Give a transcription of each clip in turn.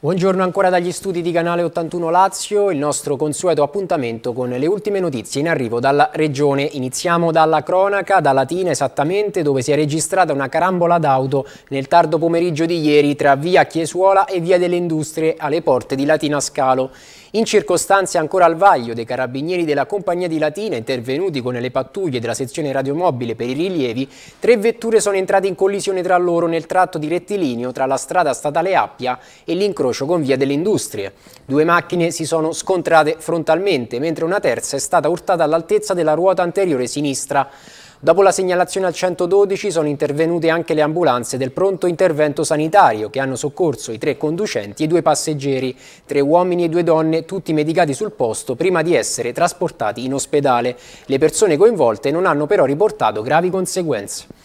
Buongiorno ancora dagli studi di Canale 81 Lazio, il nostro consueto appuntamento con le ultime notizie in arrivo dalla regione. Iniziamo dalla cronaca, da Latina esattamente, dove si è registrata una carambola d'auto nel tardo pomeriggio di ieri tra via Chiesuola e via delle Industrie alle porte di Latina Scalo. In circostanze ancora al vaglio dei carabinieri della compagnia di Latina intervenuti con le pattuglie della sezione radiomobile per i rilievi, tre vetture sono entrate in collisione tra loro nel tratto di rettilineo tra la strada statale Appia e l'incrocio all'incrocio con Via delle Industrie. Due macchine si sono scontrate frontalmente, mentre una terza è stata urtata all'altezza della ruota anteriore sinistra. Dopo la segnalazione al 112 sono intervenute anche le ambulanze del pronto intervento sanitario che hanno soccorso i tre conducenti e due passeggeri, tre uomini e due donne, tutti medicati sul posto prima di essere trasportati in ospedale. Le persone coinvolte non hanno però riportato gravi conseguenze.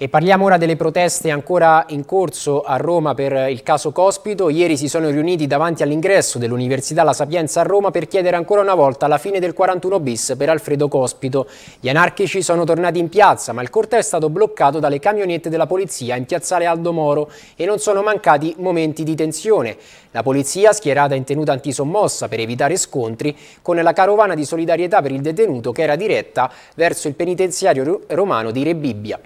E parliamo ora delle proteste ancora in corso a Roma per il caso Cospito. Ieri si sono riuniti davanti all'ingresso dell'Università La Sapienza a Roma per chiedere ancora una volta la fine del 41 bis per Alfredo Cospito. Gli anarchici sono tornati in piazza, ma il corteo è stato bloccato dalle camionette della polizia in piazzale Aldo Moro e non sono mancati momenti di tensione. La polizia, schierata in tenuta antisommossa per evitare scontri, con la carovana di solidarietà per il detenuto che era diretta verso il penitenziario romano di Rebibbia.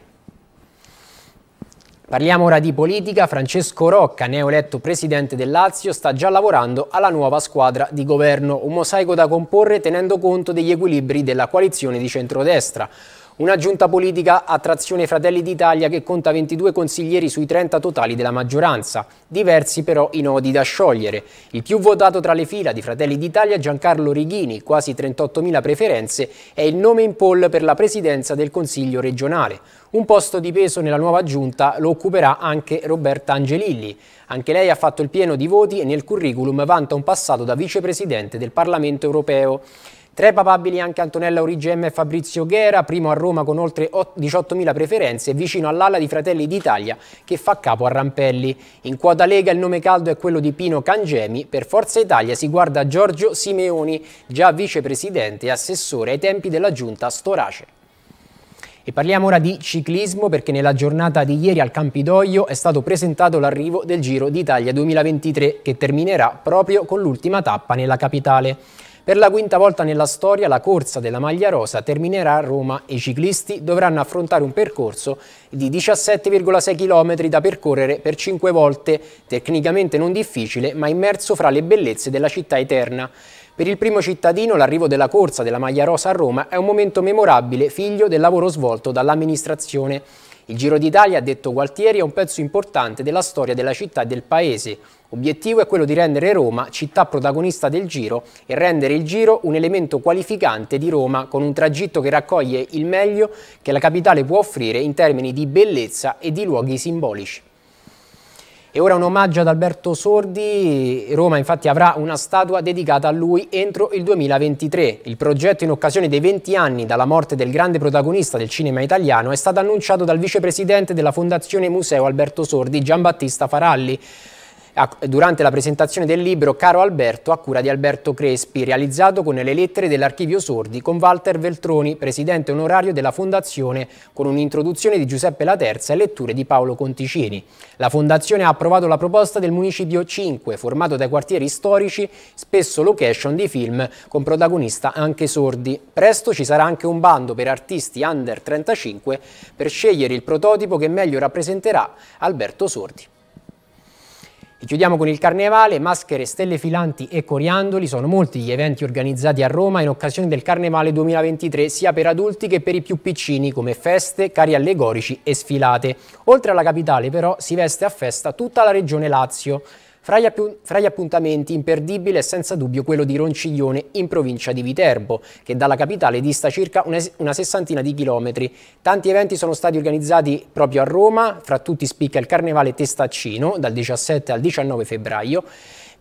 Parliamo ora di politica. Francesco Rocca, neoeletto presidente del Lazio, sta già lavorando alla nuova squadra di governo, un mosaico da comporre tenendo conto degli equilibri della coalizione di centrodestra. Una giunta politica a trazione Fratelli d'Italia che conta 22 consiglieri sui 30 totali della maggioranza, diversi però i nodi da sciogliere. Il più votato tra le fila di Fratelli d'Italia, Giancarlo Righini, quasi 38.000 preferenze, è il nome in poll per la presidenza del Consiglio regionale. Un posto di peso nella nuova giunta lo occuperà anche Roberta Angelilli. Anche lei ha fatto il pieno di voti e nel curriculum vanta un passato da vicepresidente del Parlamento europeo. Tre papabili anche Antonella Origem e Fabrizio Ghera, primo a Roma con oltre 18.000 preferenze, vicino all'ala di Fratelli d'Italia che fa capo a Rampelli. In quota Lega il nome caldo è quello di Pino Cangemi, per Forza Italia si guarda Giorgio Simeoni, già vicepresidente e assessore ai tempi della giunta Storace. E parliamo ora di ciclismo perché nella giornata di ieri al Campidoglio è stato presentato l'arrivo del Giro d'Italia 2023 che terminerà proprio con l'ultima tappa nella capitale. Per la quinta volta nella storia la corsa della maglia rosa terminerà a Roma e i ciclisti dovranno affrontare un percorso di 17,6 km da percorrere per 5 volte, tecnicamente non difficile ma immerso fra le bellezze della città eterna. Per il primo cittadino l'arrivo della corsa della maglia rosa a Roma è un momento memorabile, figlio del lavoro svolto dall'amministrazione. Il Giro d'Italia, ha detto Gualtieri, è un pezzo importante della storia della città e del paese. Obiettivo è quello di rendere Roma città protagonista del Giro e rendere il Giro un elemento qualificante di Roma con un tragitto che raccoglie il meglio che la capitale può offrire in termini di bellezza e di luoghi simbolici. E ora un omaggio ad Alberto Sordi, Roma infatti avrà una statua dedicata a lui entro il 2023. Il progetto in occasione dei 20 anni dalla morte del grande protagonista del cinema italiano è stato annunciato dal vicepresidente della Fondazione Museo Alberto Sordi, Giambattista Faralli durante la presentazione del libro Caro Alberto a cura di Alberto Crespi, realizzato con le lettere dell'Archivio Sordi con Walter Veltroni, presidente onorario della Fondazione, con un'introduzione di Giuseppe La Terza e letture di Paolo Conticini. La Fondazione ha approvato la proposta del Municipio 5, formato dai quartieri storici, spesso location di film, con protagonista anche sordi. Presto ci sarà anche un bando per artisti under 35 per scegliere il prototipo che meglio rappresenterà Alberto Sordi. E chiudiamo con il carnevale, maschere, stelle filanti e coriandoli, sono molti gli eventi organizzati a Roma in occasione del carnevale 2023 sia per adulti che per i più piccini come feste, cari allegorici e sfilate. Oltre alla capitale però si veste a festa tutta la regione Lazio. Fra gli, app- fra gli, appuntamenti imperdibile è senza dubbio quello di Ronciglione in provincia di Viterbo, che dalla capitale dista circa una, una sessantina di chilometri. Tanti eventi sono stati organizzati proprio a Roma, fra tutti spicca il Carnevale Testaccino dal 17 al 19 febbraio,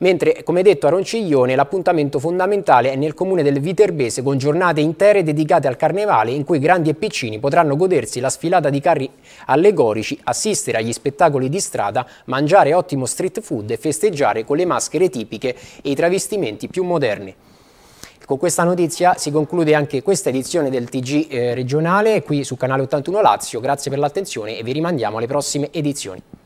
mentre come detto a Ronciglione l'appuntamento fondamentale è nel comune del Viterbese con giornate intere dedicate al carnevale in cui grandi e piccini potranno godersi la sfilata di carri allegorici, assistere agli spettacoli di strada, mangiare ottimo street food e festeggiare con le maschere tipiche e i travestimenti più moderni. Con questa notizia si conclude anche questa edizione del TG eh, regionale qui su Canale 81 Lazio. Grazie per l'attenzione e vi rimandiamo alle prossime edizioni.